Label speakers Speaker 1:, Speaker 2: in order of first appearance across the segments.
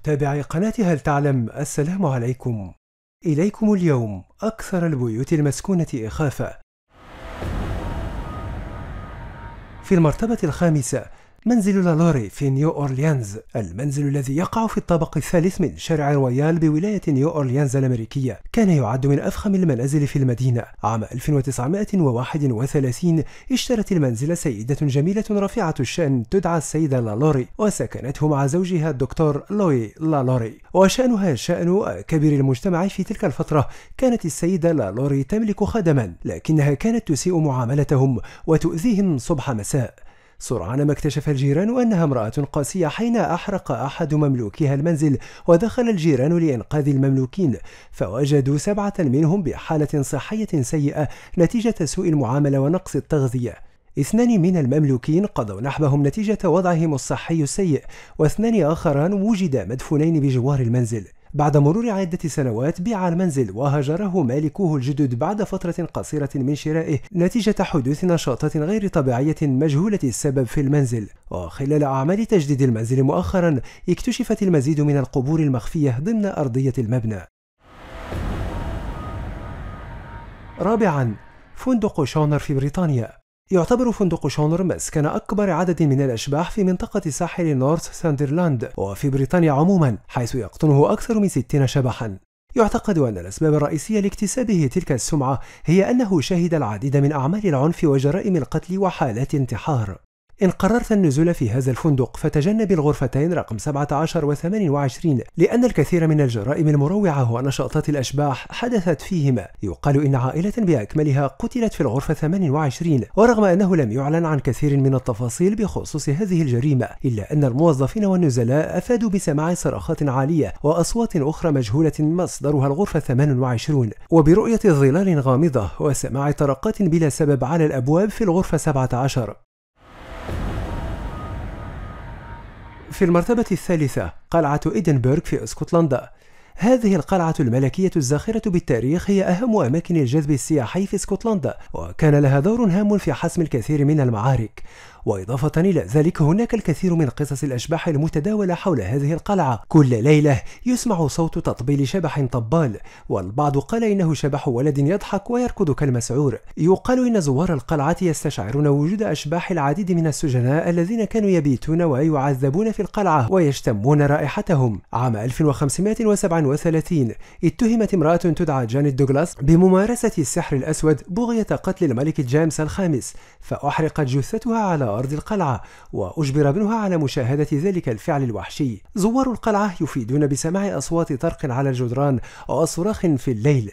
Speaker 1: متابعي قناة هل تعلم السلام عليكم إليكم اليوم أكثر البيوت المسكونة إخافة في المرتبة الخامسة منزل لالوري في نيو أورليانز المنزل الذي يقع في الطابق الثالث من شارع رويال بولاية نيو أورليانز الأمريكية كان يعد من أفخم المنازل في المدينة عام 1931 اشترت المنزل سيدة جميلة رفيعة الشأن تدعى السيدة لالوري وسكنته مع زوجها الدكتور لوي لالوري وشأنها شأن كبير المجتمع في تلك الفترة كانت السيدة لالوري تملك خدما لكنها كانت تسيء معاملتهم وتؤذيهم صبح مساء سرعان ما اكتشف الجيران أنها امرأة قاسية حين أحرق أحد مملوكها المنزل ودخل الجيران لإنقاذ المملوكين فوجدوا سبعة منهم بحالة صحية سيئة نتيجة سوء المعاملة ونقص التغذية اثنان من المملوكين قضوا نحبهم نتيجة وضعهم الصحي السيء واثنان آخران وجدا مدفونين بجوار المنزل بعد مرور عدة سنوات بيع المنزل وهجره مالكوه الجدد بعد فترة قصيرة من شرائه نتيجة حدوث نشاطات غير طبيعية مجهولة السبب في المنزل وخلال أعمال تجديد المنزل مؤخرا اكتشفت المزيد من القبور المخفية ضمن أرضية المبنى رابعا فندق شونر في بريطانيا يعتبر فندق شونر مسكن أكبر عدد من الأشباح في منطقة ساحل نورث ساندرلاند وفي بريطانيا عموما حيث يقطنه أكثر من 60 شبحا يعتقد أن الأسباب الرئيسية لاكتسابه تلك السمعة هي أنه شهد العديد من أعمال العنف وجرائم القتل وحالات انتحار إن قررت النزول في هذا الفندق فتجنب الغرفتين رقم 17 و 28 لأن الكثير من الجرائم المروعة ونشاطات الأشباح حدثت فيهما يقال إن عائلة بأكملها قتلت في الغرفة 28 ورغم أنه لم يعلن عن كثير من التفاصيل بخصوص هذه الجريمة إلا أن الموظفين والنزلاء أفادوا بسماع صرخات عالية وأصوات أخرى مجهولة مصدرها الغرفة 28 وبرؤية ظلال غامضة وسماع طرقات بلا سبب على الأبواب في الغرفة 17 في المرتبة الثالثة قلعة إدنبرغ في اسكتلندا هذه القلعة الملكية الزاخرة بالتاريخ هي أهم أماكن الجذب السياحي في اسكتلندا وكان لها دور هام في حسم الكثير من المعارك وإضافة إلى ذلك هناك الكثير من قصص الأشباح المتداولة حول هذه القلعة كل ليلة يسمع صوت تطبيل شبح طبال والبعض قال إنه شبح ولد يضحك ويركض كالمسعور يقال إن زوار القلعة يستشعرون وجود أشباح العديد من السجناء الذين كانوا يبيتون ويعذبون في القلعة ويشتمون رائحتهم عام 1537 اتهمت امرأة تدعى جانيت دوغلاس بممارسة السحر الأسود بغية قتل الملك جيمس الخامس فأحرقت جثتها على أرض القلعة وأجبر ابنها على مشاهدة ذلك الفعل الوحشي زوار القلعة يفيدون بسماع أصوات طرق على الجدران وصراخ في الليل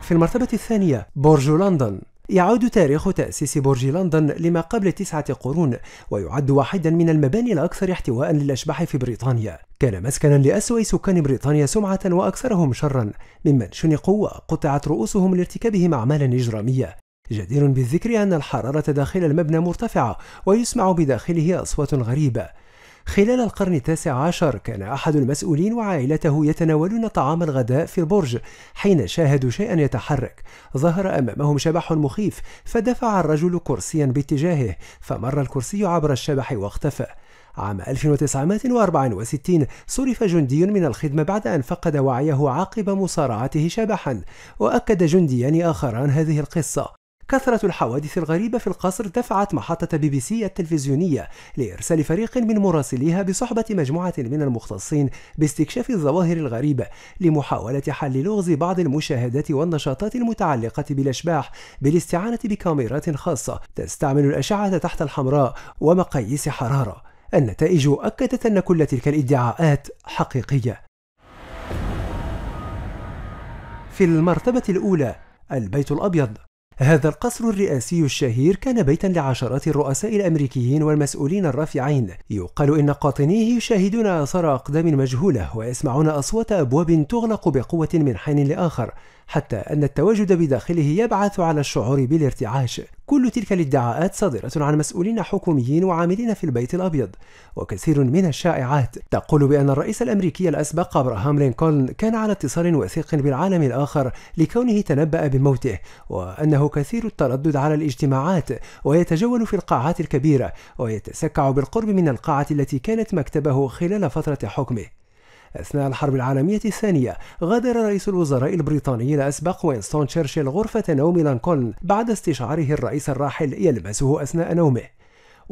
Speaker 1: في المرتبة الثانية برج لندن يعود تاريخ تأسيس برج لندن لما قبل تسعة قرون ويعد واحدا من المباني الأكثر احتواء للأشباح في بريطانيا كان مسكنا لأسوأ سكان بريطانيا سمعة وأكثرهم شرا ممن شنقوا وقطعت رؤوسهم لارتكابهم أعمالا إجرامية جدير بالذكر أن الحرارة داخل المبنى مرتفعة ويسمع بداخله أصوات غريبة خلال القرن التاسع عشر كان أحد المسؤولين وعائلته يتناولون طعام الغداء في البرج حين شاهدوا شيئا يتحرك ظهر أمامهم شبح مخيف فدفع الرجل كرسيا باتجاهه فمر الكرسي عبر الشبح واختفى عام 1964 صرف جندي من الخدمة بعد أن فقد وعيه عقب مصارعته شبحا وأكد جنديان آخران هذه القصة كثرة الحوادث الغريبة في القصر دفعت محطة بي بي سي التلفزيونية لإرسال فريق من مراسليها بصحبة مجموعة من المختصين باستكشاف الظواهر الغريبة لمحاولة حل لغز بعض المشاهدات والنشاطات المتعلقة بالأشباح بالاستعانة بكاميرات خاصة تستعمل الأشعة تحت الحمراء ومقاييس حرارة. النتائج أكدت أن كل تلك الادعاءات حقيقية. في المرتبة الأولى البيت الأبيض هذا القصر الرئاسي الشهير كان بيتا لعشرات الرؤساء الأمريكيين والمسؤولين الرافعين يقال إن قاطنيه يشاهدون آثار أقدام مجهولة ويسمعون أصوات أبواب تغلق بقوة من حين لآخر حتى أن التواجد بداخله يبعث على الشعور بالارتعاش كل تلك الادعاءات صادرة عن مسؤولين حكوميين وعاملين في البيت الأبيض وكثير من الشائعات تقول بأن الرئيس الأمريكي الأسبق أبراهام لينكولن كان على اتصال وثيق بالعالم الآخر لكونه تنبأ بموته وأنه كثير التردد على الاجتماعات ويتجول في القاعات الكبيرة ويتسكع بالقرب من القاعة التي كانت مكتبه خلال فترة حكمه أثناء الحرب العالمية الثانية غادر رئيس الوزراء البريطاني الأسبق وينستون تشرشل غرفة نوم لانكولن بعد استشعاره الرئيس الراحل يلمسه أثناء نومه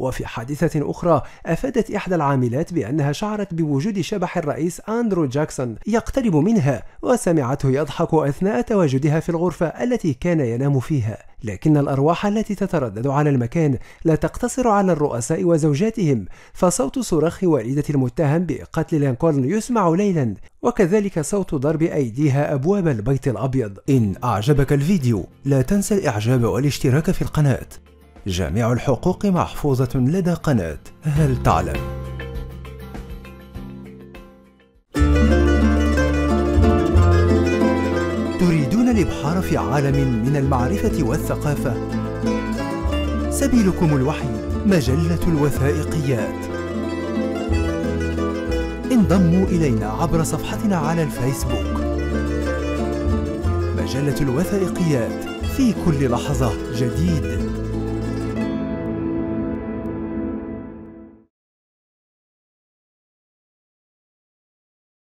Speaker 1: وفي حادثة أخرى أفادت إحدى العاملات بأنها شعرت بوجود شبح الرئيس أندرو جاكسون يقترب منها وسمعته يضحك أثناء تواجدها في الغرفة التي كان ينام فيها لكن الأرواح التي تتردد على المكان لا تقتصر على الرؤساء وزوجاتهم فصوت صراخ والدة المتهم بقتل لينكولن يسمع ليلا وكذلك صوت ضرب أيديها أبواب البيت الأبيض إن أعجبك الفيديو لا تنسى الإعجاب والاشتراك في القناة جميع الحقوق محفوظة لدى قناة هل تعلم؟ تريدون الإبحار في عالم من المعرفة والثقافة؟ سبيلكم الوحيد مجلة الوثائقيات انضموا إلينا عبر صفحتنا على الفيسبوك مجلة الوثائقيات في كل لحظة جديد